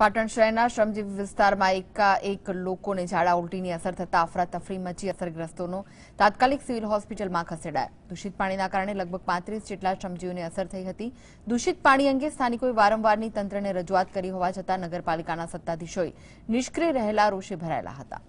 પાટણ શહેરના શ્રમજીવી વિસ્તારમાં એકા એક લોકોને ઝાડા ઉલટીની અસર થતા અફરાતફરી મચી અસરગ્રસ્તોનો તાત્કાલિક સિવિલ હોસ્પિટલમાં ખસેડાયા દૂષિત પાણીના કારણે લગભગ પાંત્રીસ જેટલા શ્રમજીવીઓને અસર થઈ હતી દૂષિત પાણી અંગે સ્થાનિકોએ વારંવારની તંત્રને રજૂઆત કરી હોવા છતાં નગરપાલિકાના સત્તાધીશોએ નિષ્ક્રિય રહેલા રોષે ભરાયેલા હતા